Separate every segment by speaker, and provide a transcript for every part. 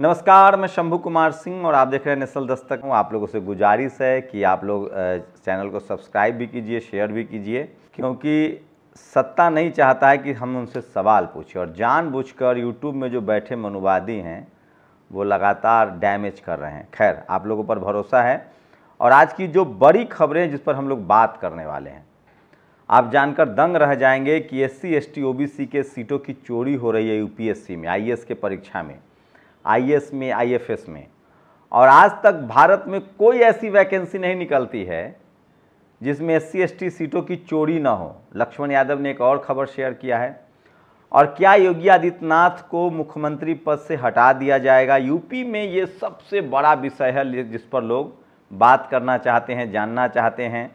Speaker 1: नमस्कार मैं शंभू कुमार सिंह और आप देख रहे हैं नेशनल दस्तक हूँ आप लोगों से गुजारिश है कि आप लोग चैनल को सब्सक्राइब भी कीजिए शेयर भी कीजिए क्योंकि सत्ता नहीं चाहता है कि हम उनसे सवाल पूछें और जानबूझकर यूट्यूब में जो बैठे मनुवादी हैं वो लगातार डैमेज कर रहे हैं खैर आप लोगों पर भरोसा है और आज की जो बड़ी खबरें जिस पर हम लोग बात करने वाले हैं आप जानकर दंग रह जाएंगे कि S C S T O B C के सीटों की चोरी हो रही है यूपीएससी में आईएएस के परीक्षा में आईएएस में आईएफएस में और आज तक भारत में कोई ऐसी वैकेंसी नहीं निकलती है जिसमें एस सी सीटों की चोरी ना हो लक्ष्मण यादव ने एक और खबर शेयर किया है और क्या योगी आदित्यनाथ को मुख्यमंत्री पद से हटा दिया जाएगा यूपी में ये सबसे बड़ा विषय है जिस पर लोग बात करना चाहते हैं जानना चाहते हैं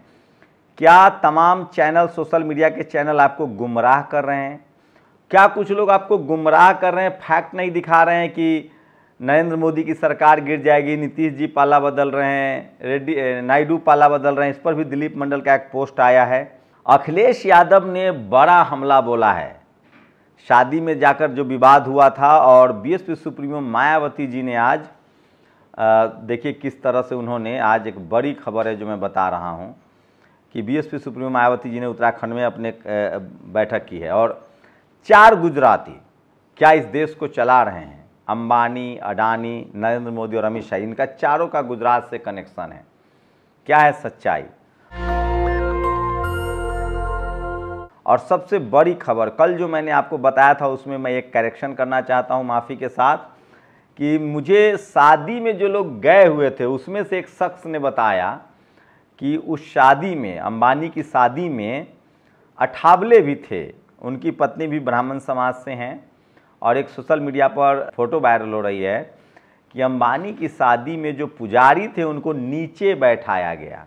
Speaker 1: क्या तमाम चैनल सोशल मीडिया के चैनल आपको गुमराह कर रहे हैं क्या कुछ लोग आपको गुमराह कर रहे हैं फैक्ट नहीं दिखा रहे हैं कि नरेंद्र मोदी की सरकार गिर जाएगी नीतीश जी पाला बदल रहे हैं रेड्डी नायडू पाला बदल रहे हैं इस पर भी दिलीप मंडल का एक पोस्ट आया है अखिलेश यादव ने बड़ा हमला बोला है शादी में जाकर जो विवाद हुआ था और बीएसपी सुप्रीमो मायावती जी ने आज देखिए किस तरह से उन्होंने आज एक बड़ी खबर है जो मैं बता रहा हूँ कि बी सुप्रीमो मायावती जी ने उत्तराखंड में अपने बैठक की है और चार गुजराती क्या इस देश को चला रहे हैं अंबानी अडानी नरेंद्र मोदी और अमित शाह इनका चारों का गुजरात से कनेक्शन है क्या है सच्चाई और सबसे बड़ी खबर कल जो मैंने आपको बताया था उसमें मैं एक करेक्शन करना चाहता हूं माफ़ी के साथ कि मुझे शादी में जो लोग गए हुए थे उसमें से एक शख्स ने बताया कि उस शादी में अंबानी की शादी में अठावले भी थे उनकी पत्नी भी ब्राह्मण समाज से हैं और एक सोशल मीडिया पर फोटो वायरल हो रही है कि अंबानी की शादी में जो पुजारी थे उनको नीचे बैठाया गया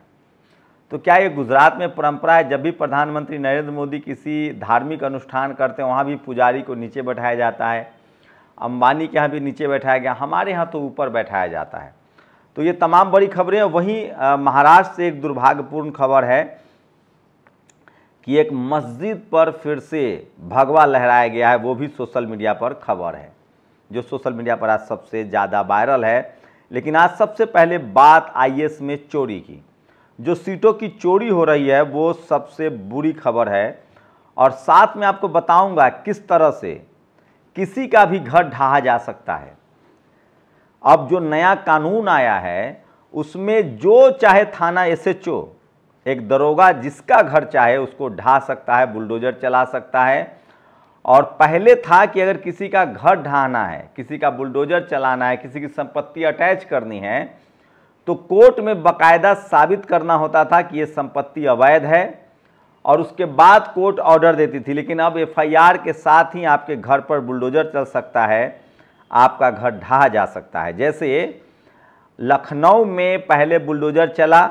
Speaker 1: तो क्या ये गुजरात में परंपरा है जब भी प्रधानमंत्री नरेंद्र मोदी किसी धार्मिक अनुष्ठान करते हैं वहाँ भी पुजारी को नीचे बैठाया जाता है अंबानी के यहाँ भी नीचे बैठाया गया हमारे यहाँ तो ऊपर बैठाया जाता है तो ये तमाम बड़ी खबरें वहीं महाराष्ट्र से एक दुर्भाग्यपूर्ण खबर है कि एक मस्जिद पर फिर से भगवा लहराया गया है वो भी सोशल मीडिया पर खबर है जो सोशल मीडिया पर आज सबसे ज़्यादा वायरल है लेकिन आज सबसे पहले बात आईएएस में चोरी की जो सीटों की चोरी हो रही है वो सबसे बुरी खबर है और साथ में आपको बताऊंगा किस तरह से किसी का भी घर ढहा जा सकता है अब जो नया कानून आया है उसमें जो चाहे थाना एस एच ओ एक दरोगा जिसका घर चाहे उसको ढा सकता है बुलडोजर चला सकता है और पहले था कि अगर किसी का घर ढहाना है किसी का बुलडोजर चलाना है किसी की संपत्ति अटैच करनी है तो कोर्ट में बकायदा साबित करना होता था कि ये संपत्ति अवैध है और उसके बाद कोर्ट ऑर्डर देती थी लेकिन अब एफआईआर के साथ ही आपके घर पर बुलडोजर चल सकता है आपका घर ढहा जा सकता है जैसे लखनऊ में पहले बुलडोजर चला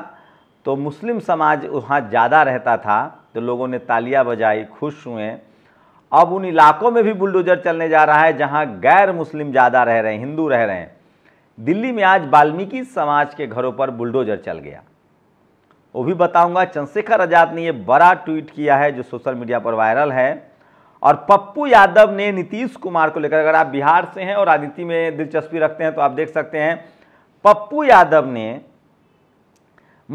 Speaker 1: तो मुस्लिम समाज वहाँ ज़्यादा रहता था तो लोगों ने तालियां बजाई खुश हुए अब उन इलाकों में भी बुलडोजर चलने जा रहा है जहाँ गैर मुस्लिम ज़्यादा रह रहे हैं हिंदू रह रहे हैं दिल्ली में आज वाल्मीकि समाज के घरों पर बुलडोजर चल गया वो भी बताऊंगा चंद्रशेखर आज़ाद ने ये बड़ा ट्वीट किया है जो सोशल मीडिया पर वायरल है और पप्पू यादव ने नीतीश कुमार को लेकर अगर आप बिहार से हैं और राजनीति में दिलचस्पी रखते हैं तो आप देख सकते हैं पप्पू यादव ने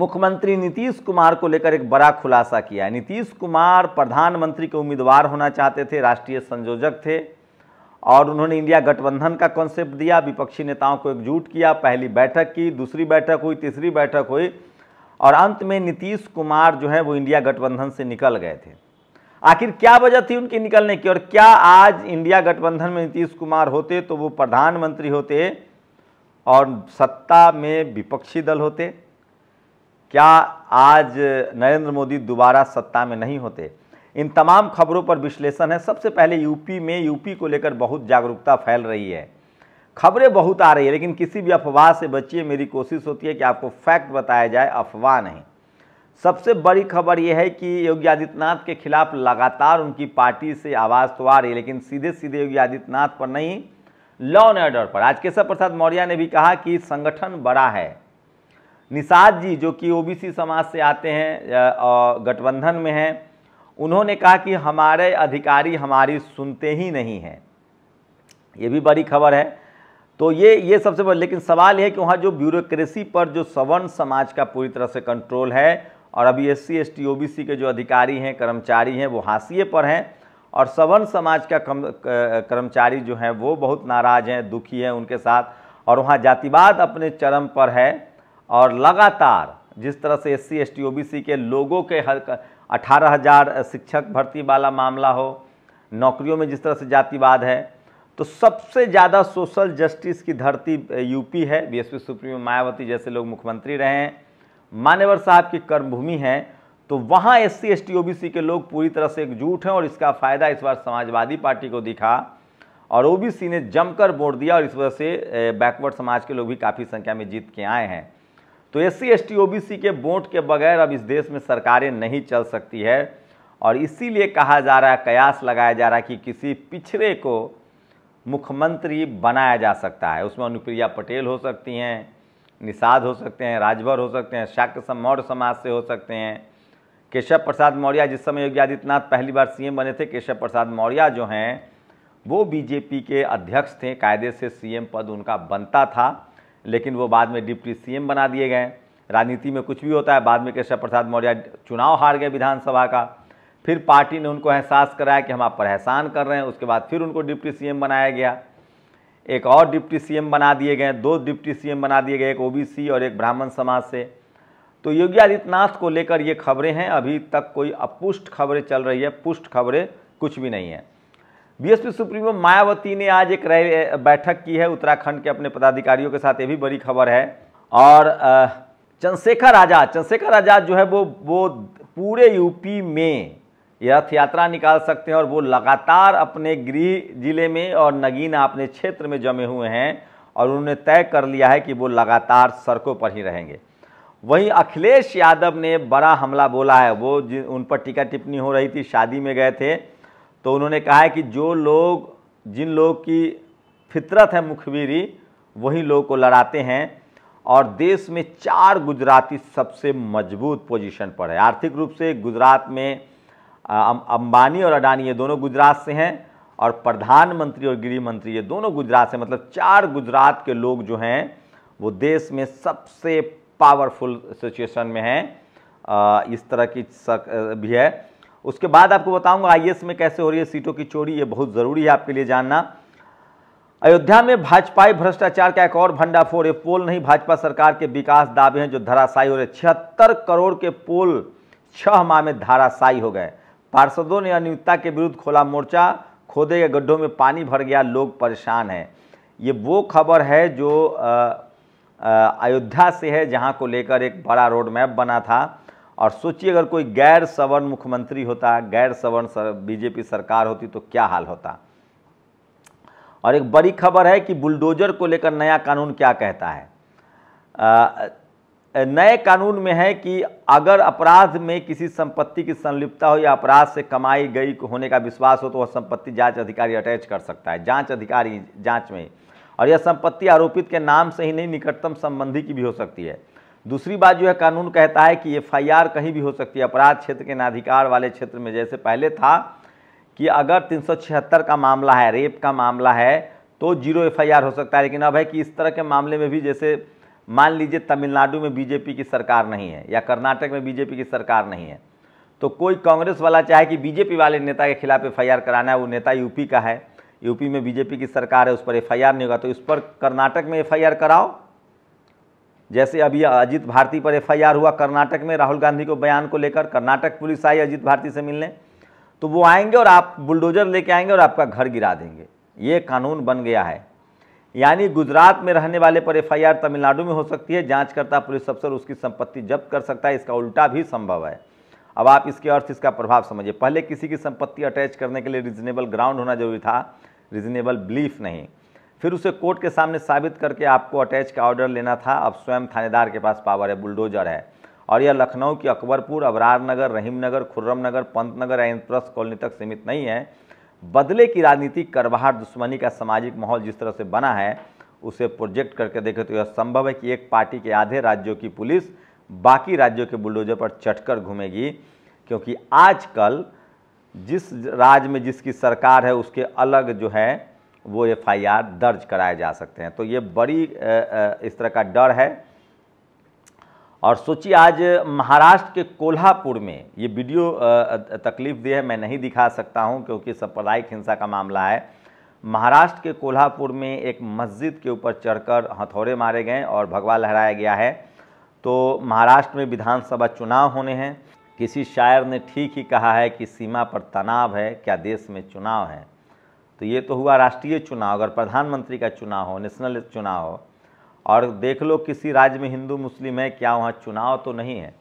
Speaker 1: मुख्यमंत्री नीतीश कुमार को लेकर एक बड़ा खुलासा किया है नीतीश कुमार प्रधानमंत्री के उम्मीदवार होना चाहते थे राष्ट्रीय संयोजक थे और उन्होंने इंडिया गठबंधन का कॉन्सेप्ट दिया विपक्षी नेताओं को एकजुट किया पहली बैठक की दूसरी बैठक हुई तीसरी बैठक हुई और अंत में नीतीश कुमार जो है वो इंडिया गठबंधन से निकल गए थे आखिर क्या वजह थी उनके निकलने की और क्या आज इंडिया गठबंधन में नीतीश कुमार होते तो वो प्रधानमंत्री होते और सत्ता में विपक्षी दल होते क्या आज नरेंद्र मोदी दोबारा सत्ता में नहीं होते इन तमाम खबरों पर विश्लेषण है सबसे पहले यूपी में यूपी को लेकर बहुत जागरूकता फैल रही है खबरें बहुत आ रही है लेकिन किसी भी अफवाह से बचिए मेरी कोशिश होती है कि आपको फैक्ट बताया जाए अफवाह नहीं सबसे बड़ी खबर यह है कि योगी आदित्यनाथ के खिलाफ लगातार उनकी पार्टी से आवाज़ तो आ रही है लेकिन सीधे सीधे योगी आदित्यनाथ पर नहीं लॉ एंड ऑर्डर पर आज केशव प्रसाद मौर्य ने भी कहा कि संगठन बड़ा है निषाद जी जो कि ओबीसी समाज से आते हैं और गठबंधन में हैं उन्होंने कहा कि हमारे अधिकारी हमारी सुनते ही नहीं हैं ये भी बड़ी खबर है तो ये ये सबसे बड़ा लेकिन सवाल यह है कि वहाँ जो ब्यूरोक्रेसी पर जो सवर्ण समाज का पूरी तरह से कंट्रोल है और अभी S C S T O B C के जो अधिकारी हैं कर्मचारी हैं वो हाशिए पर हैं और सवर्ण समाज का कर्मचारी जो हैं वो बहुत नाराज़ हैं दुखी हैं उनके साथ और वहाँ जातिवाद अपने चरम पर है और लगातार जिस तरह से S C S T O B C के लोगों के हर अठारह हज़ार शिक्षक भर्ती वाला मामला हो नौकरियों में जिस तरह से जातिवाद है तो सबसे ज़्यादा सोशल जस्टिस की धरती यूपी है बीएसपी सुप्रीमो मायावती जैसे लोग मुख्यमंत्री रहे हैं मान्यवर साहब की कर्मभूमि है तो वहाँ S C S T O B C के लोग पूरी तरह से एकजुट हैं और इसका फ़ायदा इस बार समाजवादी पार्टी को दिखा और ओ बी सी ने जमकर वोट दिया और इस वजह से बैकवर्ड समाज के लोग भी काफ़ी संख्या में जीत के आए हैं तो एस सी एस के वोट के बगैर अब इस देश में सरकारें नहीं चल सकती है और इसीलिए कहा जा रहा है कयास लगाया जा रहा है कि किसी पिछड़े को मुख्यमंत्री बनाया जा सकता है उसमें अनुप्रिया पटेल हो सकती हैं निषाद हो सकते हैं राजभर हो सकते हैं शाक्त मौर्य समाज से हो सकते हैं केशव प्रसाद मौर्य जिस समय योगी आदित्यनाथ पहली बार सीएम बने थे केशव प्रसाद मौर्य जो हैं वो बीजेपी के अध्यक्ष थे कायदे से सीएम पद उनका बनता था लेकिन वो बाद में डिप्टी सीएम बना दिए गए राजनीति में कुछ भी होता है बाद में केशव प्रसाद मौर्य चुनाव हार गए विधानसभा का फिर पार्टी ने उनको एहसास कराया कि हम आप पर एहसान कर रहे हैं उसके बाद फिर उनको डिप्टी सी बनाया गया एक और डिप्टी सी बना दिए गए दो डिप्टी सी बना दिए गए एक ओ और एक ब्राह्मण समाज से तो योगी आदित्यनाथ को लेकर ये खबरें हैं अभी तक कोई अपुष्ट खबरें चल रही है पुष्ट खबरें कुछ भी नहीं है बीएसपी सुप्रीमो मायावती ने आज एक बैठक की है उत्तराखंड के अपने पदाधिकारियों के साथ ये भी बड़ी खबर है और चंद्रशेखर आज़ाद चंद्रशेखर आज़ाद जो है वो वो पूरे यूपी में रथ यात्रा निकाल सकते हैं और वो लगातार अपने गृह जिले में और नगीना अपने क्षेत्र में जमे हुए हैं और उन्होंने तय कर लिया है कि वो लगातार सड़कों पर ही रहेंगे वहीं अखिलेश यादव ने बड़ा हमला बोला है वो उन पर टीका टिप्पणी हो रही थी शादी में गए थे तो उन्होंने कहा है कि जो लोग जिन लोग की फितरत है मुखबिरी वही लोग को लड़ाते हैं और देश में चार गुजराती सबसे मजबूत पोजीशन पर है आर्थिक रूप से गुजरात में अंबानी और अडानी ये दोनों गुजरात से हैं और प्रधानमंत्री और गृह मंत्री ये दोनों गुजरात से मतलब चार गुजरात के लोग जो हैं वो देश में सबसे पावरफुल सिचुएशन में हैं इस तरह की भी है उसके बाद आपको बताऊंगा आईएएस में कैसे हो रही है सीटों की चोरी ये बहुत ज़रूरी है आपके लिए जानना अयोध्या में भाजपाई भ्रष्टाचार का एक और भंडाफोड़ ये पोल नहीं भाजपा सरकार के विकास दावे हैं जो धराशायी हो रहे छिहत्तर करोड़ के पोल छह माह में धाराशायी हो गए पार्षदों ने अनियमितता के विरुद्ध खोला मोर्चा खोदे गए गड्ढों में पानी भर गया लोग परेशान हैं ये वो खबर है जो अयोध्या से है जहाँ को लेकर एक बड़ा रोड मैप बना था और सोचिए अगर कोई गैर सवर्ण मुख्यमंत्री होता गैर सवर्ण सर, बीजेपी सरकार होती तो क्या हाल होता और एक बड़ी खबर है कि बुलडोजर को लेकर नया कानून क्या कहता है आ, नए कानून में है कि अगर अपराध में किसी संपत्ति की संलिप्तता हो या अपराध से कमाई गई होने का विश्वास हो तो वह संपत्ति जांच अधिकारी अटैच कर सकता है जांच अधिकारी जांच में और यह संपत्ति आरोपित के नाम से ही नहीं निकटतम संबंधी की भी हो सकती है दूसरी बात जो है कानून कहता है कि एफआईआर कहीं भी हो सकती है अपराध क्षेत्र के नाधिकार वाले क्षेत्र में जैसे पहले था कि अगर तीन का मामला है रेप का मामला है तो जीरो एफ हो सकता है लेकिन अब है कि इस तरह के मामले में भी जैसे मान लीजिए तमिलनाडु में बीजेपी की सरकार नहीं है या कर्नाटक में बीजेपी की सरकार नहीं है तो कोई कांग्रेस वाला चाहे कि बीजेपी वाले नेता के खिलाफ एफ कराना है वो नेता यूपी का है यूपी में बीजेपी की सरकार है उस पर एफ नहीं होगा तो उस पर कर्नाटक में एफ कराओ जैसे अभी अजीत भारती पर एफआईआर हुआ कर्नाटक में राहुल गांधी को बयान को लेकर कर्नाटक पुलिस आई अजीत भारती से मिलने तो वो आएंगे और आप बुलडोजर लेके आएंगे और आपका घर गिरा देंगे ये कानून बन गया है यानी गुजरात में रहने वाले पर एफआईआर तमिलनाडु में हो सकती है जांच करता पुलिस अफसर उसकी संपत्ति जब्त कर सकता है इसका उल्टा भी संभव है अब आप इसके अर्थ इसका प्रभाव समझिए पहले किसी की संपत्ति अटैच करने के लिए रीजनेबल ग्राउंड होना जरूरी था रीजनेबल बिलीफ नहीं फिर उसे कोर्ट के सामने साबित करके आपको अटैच का ऑर्डर लेना था अब स्वयं थानेदार के पास पावर है बुलडोजर है और यह लखनऊ की अकबरपुर अबरार नगर रहीम नगर खुर्रम नगर पंत नगर एंट्रस कॉलोनी तक सीमित नहीं है बदले की राजनीति करवाहट दुश्मनी का सामाजिक माहौल जिस तरह से बना है उसे प्रोजेक्ट करके देखे तो यह संभव है कि एक पार्टी के आधे राज्यों की पुलिस बाकी राज्यों के बुलडोजर पर चटकर घूमेगी क्योंकि आजकल जिस राज्य में जिसकी सरकार है उसके अलग जो है वो एफआईआर दर्ज कराए जा सकते हैं तो ये बड़ी इस तरह का डर है और सोचिए आज महाराष्ट्र के कोल्हापुर में ये वीडियो तकलीफ दे है मैं नहीं दिखा सकता हूँ क्योंकि साम्प्रदायिक हिंसा का मामला है महाराष्ट्र के कोल्हापुर में एक मस्जिद के ऊपर चढ़कर हथौड़े मारे गए और भगवा लहराया गया है तो महाराष्ट्र में विधानसभा चुनाव होने हैं किसी शायर ने ठीक ही कहा है कि सीमा पर तनाव है क्या देश में चुनाव है तो ये तो हुआ राष्ट्रीय चुनाव अगर प्रधानमंत्री का चुनाव हो नेशनल चुनाव हो और देख लो किसी राज्य में हिंदू मुस्लिम है क्या वहाँ चुनाव तो नहीं है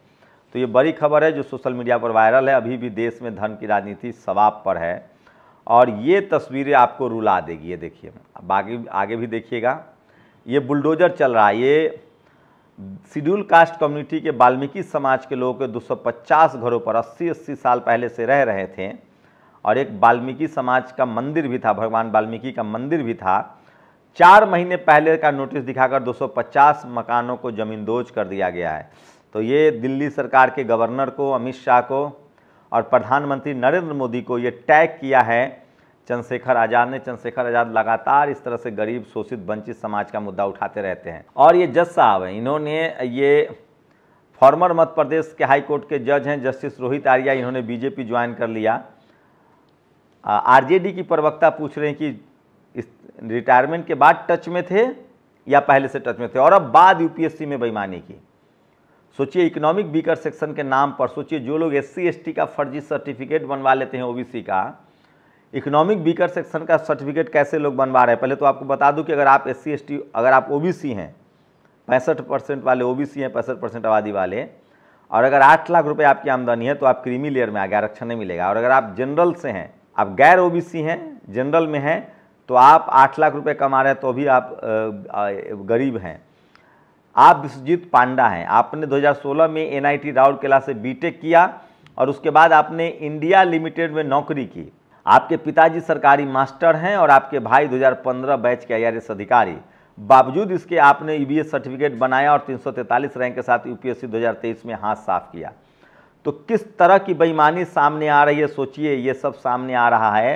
Speaker 1: तो ये बड़ी खबर है जो सोशल मीडिया पर वायरल है अभी भी देश में धर्म की राजनीति सवाब पर है और ये तस्वीरें आपको रुला देगी ये देखिए बाकी आगे भी देखिएगा ये बुलडोजर चल रहा है ये शेड्यूल कास्ट कम्युनिटी के वाल्मीकि समाज के लोगों के 250 घरों पर 80-80 साल पहले से रह रहे थे और एक वाल्मीकि समाज का मंदिर भी था भगवान वाल्मीकि का मंदिर भी था चार महीने पहले का नोटिस दिखाकर 250 मकानों को जमींदोज कर दिया गया है तो ये दिल्ली सरकार के गवर्नर को अमित शाह को और प्रधानमंत्री नरेंद्र मोदी को ये टैग किया है चंद्रशेखर आज़ाद ने चंद्रशेखर आज़ाद लगातार इस तरह से गरीब शोषित वंचित समाज का मुद्दा उठाते रहते हैं और ये जज साहब हैं इन्होंने ये फॉर्मर मध्य प्रदेश के हाई कोर्ट के जज हैं जस्टिस रोहित आर्या इन्होंने बीजेपी ज्वाइन कर लिया आरजेडी की प्रवक्ता पूछ रहे हैं कि इस रिटायरमेंट के बाद टच में थे या पहले से टच में थे और अब बाद यूपीएससी में बेईमानी की सोचिए इकोनॉमिक बीकर सेक्शन के नाम पर सोचिए जो लोग एस सी का फर्जी सर्टिफिकेट बनवा लेते हैं ओबीसी का इकोनॉमिक बीकर सेक्शन का सर्टिफिकेट कैसे लोग बनवा रहे हैं पहले तो आपको बता दूं कि अगर आप एस सी अगर आप ओ हैं पैंसठ परसेंट वाले ओ हैं पैंसठ परसेंट आबादी वाले और अगर आठ लाख रुपये आपकी आमदनी है तो आप क्रीमी लेयर में आगे आरक्षण नहीं मिलेगा और अगर आप जनरल से हैं आप गैर ओबीसी हैं जनरल में हैं तो आप आठ लाख रुपए कमा रहे हैं तो भी आप गरीब हैं आप विश्वजीत पांडा हैं आपने 2016 में एनआईटी राउरकेला से बीटेक किया और उसके बाद आपने इंडिया लिमिटेड में नौकरी की आपके पिताजी सरकारी मास्टर हैं और आपके भाई 2015 बैच के आई अधिकारी बावजूद इसके आपने ई e सर्टिफिकेट बनाया और तीन रैंक के साथ यू पी में हाथ साफ किया तो किस तरह की बेईमानी सामने आ रही है सोचिए ये सब सामने आ रहा है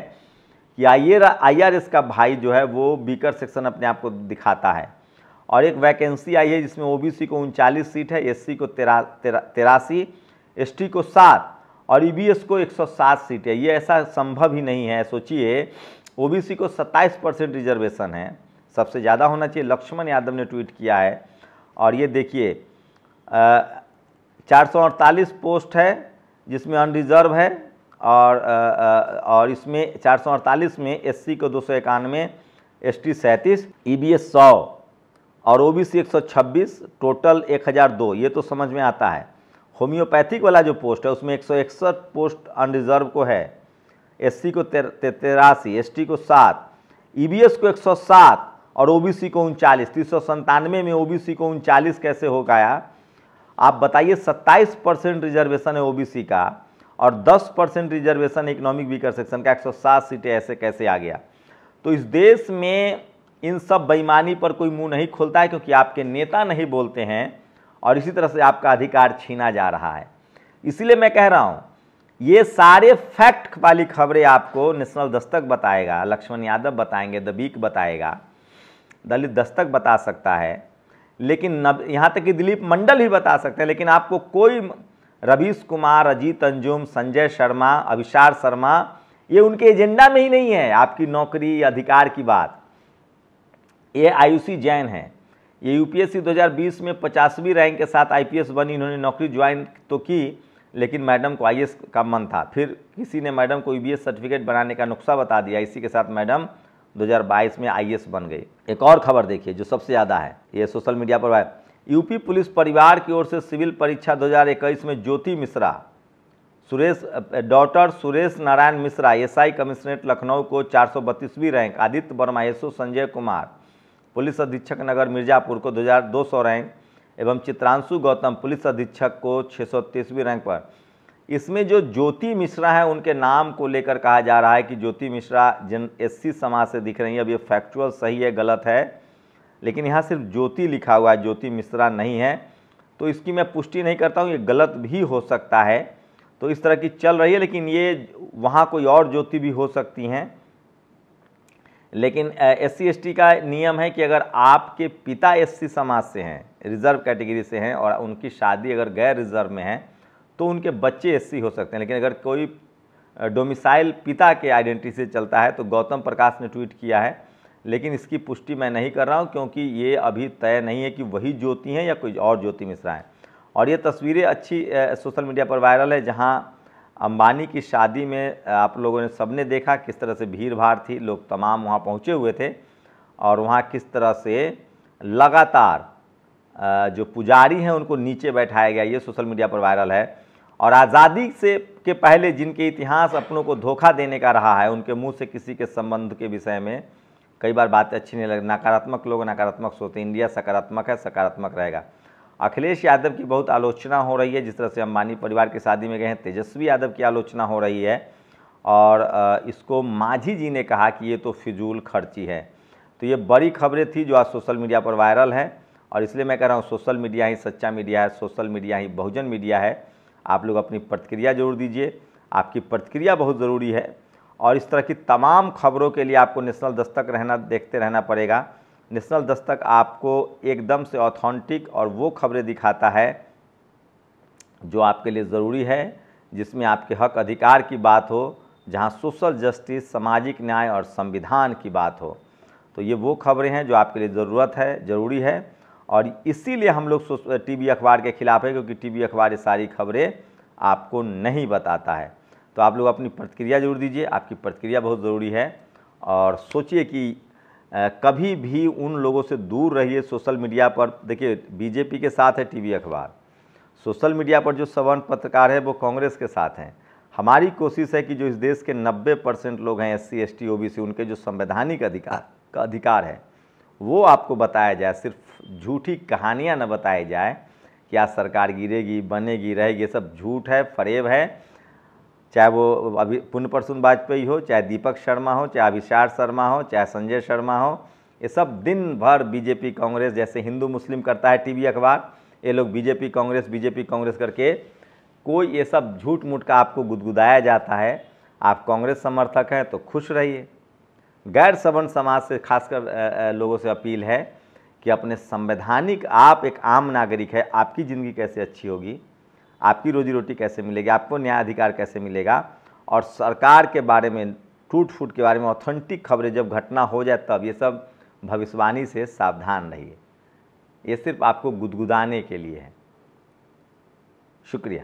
Speaker 1: कि आई आर का भाई जो है वो बीकर सेक्शन अपने आप को दिखाता है और एक वैकेंसी आई है जिसमें ओबीसी को उनचालीस सीट है एससी को तेरा तेरा तेरासी एस को सात और ई e को 107 सीट है ये ऐसा संभव ही नहीं है सोचिए ओबीसी को 27 परसेंट रिजर्वेशन है सबसे ज़्यादा होना चाहिए लक्ष्मण यादव ने ट्वीट किया है और ये देखिए चार पोस्ट है जिसमें अनरिजर्व है और आ, आ, और इसमें 448 में एससी को दो सौ इक्यानवे एस टी सैंतीस ई बी एस सौ और ओ बी सी एक सौ छब्बीस टोटल एक हज़ार दो ये तो समझ में आता है होम्योपैथिक वाला जो पोस्ट है उसमें एक सौ इकसठ पोस्ट अनरिजर्व को है एससी को तिरासी एस टी को सात ई बी एस को एक सौ सात और ओ बी सी को उनचालीस तीन सौ संतानवे में ओ बी सी को उनचालीस कैसे हो गया आप बताइए 27 परसेंट रिजर्वेशन है ओबीसी का और 10 percent reservation economic weaker section का 107 सीटें ऐसे कैसे आ गया तो इस देश में इन सब बेईमानी पर कोई मुंह नहीं खुलता है क्योंकि आपके नेता नहीं बोलते हैं और इसी तरह से आपका अधिकार छीना जा रहा है इसीलिए मैं कह रहा हूँ ये सारे फैक्ट वाली खबरें आपको नेशनल दस्तक बताएगा लक्ष्मण यादव बताएंगे द वीक बताएगा दलित दस्तक बता सकता है लेकिन नब यहाँ तक कि दिलीप मंडल ही बता सकते हैं लेकिन आपको कोई रवीश कुमार अजीत अंजुम संजय शर्मा अभिशार शर्मा ये उनके एजेंडा में ही नहीं है आपकी नौकरी अधिकार की बात ये आयुषी जैन है ये यूपीएससी 2020 में पचासवीं रैंक के साथ आईपीएस बनी इन्होंने नौकरी ज्वाइन तो की लेकिन मैडम को आईएएस का मन था फिर किसी ने मैडम को यूबीएस सर्टिफिकेट बनाने का नुस्खा बता दिया इसी के साथ मैडम 2022 में आईएएस बन गई एक और खबर देखिए जो सबसे ज़्यादा है ये सोशल मीडिया पर यूपी पुलिस परिवार की ओर से सिविल परीक्षा 2021 में Jyoti Mishra Suresh doctor Suresh Narayan Mishra SI commissionerate Lucknow को चार rank Aditya Verma SO Sanjay Kumar police अधीक्षक नगर मिर्जापुर को दो रैंक एवं चित्रांशु गौतम पुलिस अधीक्षक को छः रैंक पर इसमें जो ज्योति मिश्रा है उनके नाम को लेकर कहा जा रहा है कि ज्योति मिश्रा जन एससी समाज से दिख रही है अब ये फैक्चुअल सही है गलत है लेकिन यहाँ सिर्फ ज्योति लिखा हुआ है ज्योति मिश्रा नहीं है तो इसकी मैं पुष्टि नहीं करता हूँ ये गलत भी हो सकता है तो इस तरह की चल रही है लेकिन ये वहाँ कोई और ज्योति भी हो सकती हैं लेकिन एस सी का नियम है कि अगर आपके पिता एस समाज से हैं रिजर्व कैटेगरी से हैं और उनकी शादी अगर गैर रिजर्व में है तो उनके बच्चे एस हो सकते हैं लेकिन अगर कोई डोमिसाइल पिता के आइडेंटिटी से चलता है तो गौतम प्रकाश ने ट्वीट किया है लेकिन इसकी पुष्टि मैं नहीं कर रहा हूँ क्योंकि ये अभी तय नहीं है कि वही ज्योति हैं या कोई और ज्योति मिश्रा हैं और ये तस्वीरें अच्छी सोशल मीडिया पर वायरल है जहाँ अंबानी की शादी में आप लोगों ने सबने देखा किस तरह से भीड़ भाड़ थी लोग तमाम वहाँ पहुँचे हुए थे और वहाँ किस तरह से लगातार जो पुजारी हैं उनको नीचे बैठाया गया ये सोशल मीडिया पर वायरल है और आज़ादी से के पहले जिनके इतिहास अपनों को धोखा देने का रहा है उनके मुंह से किसी के संबंध के विषय में कई बार बातें अच्छी नहीं लग नकारात्मक लोग नकारात्मक सोचते इंडिया सकारात्मक है सकारात्मक रहेगा अखिलेश यादव की बहुत आलोचना हो रही है जिस तरह से अंबानी परिवार की शादी में गए हैं तेजस्वी यादव की आलोचना हो रही है और इसको माझी जी ने कहा कि ये तो फिजूल खर्ची है तो ये बड़ी खबरें थी जो आज सोशल मीडिया पर वायरल है और इसलिए मैं कह रहा हूँ सोशल मीडिया ही सच्चा मीडिया है सोशल मीडिया ही बहुजन मीडिया है आप लोग अपनी प्रतिक्रिया जरूर दीजिए आपकी प्रतिक्रिया बहुत ज़रूरी है और इस तरह की तमाम खबरों के लिए आपको नेशनल दस्तक रहना देखते रहना पड़ेगा नेशनल दस्तक आपको एकदम से ऑथेंटिक और वो खबरें दिखाता है जो आपके लिए ज़रूरी है जिसमें आपके हक अधिकार की बात हो जहाँ सोशल जस्टिस सामाजिक न्याय और संविधान की बात हो तो ये वो खबरें हैं जो आपके लिए ज़रूरत है ज़रूरी है और इसीलिए हम लोग टीवी अखबार के खिलाफ है क्योंकि टीवी अखबार ये सारी खबरें आपको नहीं बताता है तो आप लोग अपनी प्रतिक्रिया जरूर दीजिए आपकी प्रतिक्रिया बहुत ज़रूरी है और सोचिए कि कभी भी उन लोगों से दूर रहिए सोशल मीडिया पर देखिए बीजेपी के साथ है टीवी अखबार सोशल मीडिया पर जो सवर्ण पत्रकार है वो कांग्रेस के साथ हैं हमारी कोशिश है कि जो इस देश के 90 परसेंट लोग हैं एस सी एस टी उनके जो संवैधानिक अधिकार का अधिकार है वो आपको बताया जाए सिर्फ झूठी कहानियाँ न बताई जाए कि आज सरकार गिरेगी बनेगी रहेगी सब झूठ है फरेब है चाहे वो अभी पुण्य प्रसून वाजपेयी हो चाहे दीपक शर्मा हो चाहे अभिशार शर्मा हो चाहे संजय शर्मा हो ये सब दिन भर बीजेपी कांग्रेस जैसे हिंदू मुस्लिम करता है टीवी अखबार ये लोग बीजेपी कांग्रेस बीजेपी कांग्रेस करके कोई ये सब झूठ मूठ का आपको गुदगुदाया जाता है आप कांग्रेस समर्थक हैं तो खुश रहिए गैर सवर्ण समाज से खासकर लोगों से अपील है कि अपने संवैधानिक आप एक आम नागरिक है आपकी ज़िंदगी कैसे अच्छी होगी आपकी रोजी रोटी कैसे मिलेगी आपको न्यायाधिकार कैसे मिलेगा और सरकार के बारे में टूट फूट के बारे में ऑथेंटिक खबरें जब घटना हो जाए तब ये सब भविष्यवाणी से सावधान रहिए ये सिर्फ आपको गुदगुदाने के लिए है शुक्रिया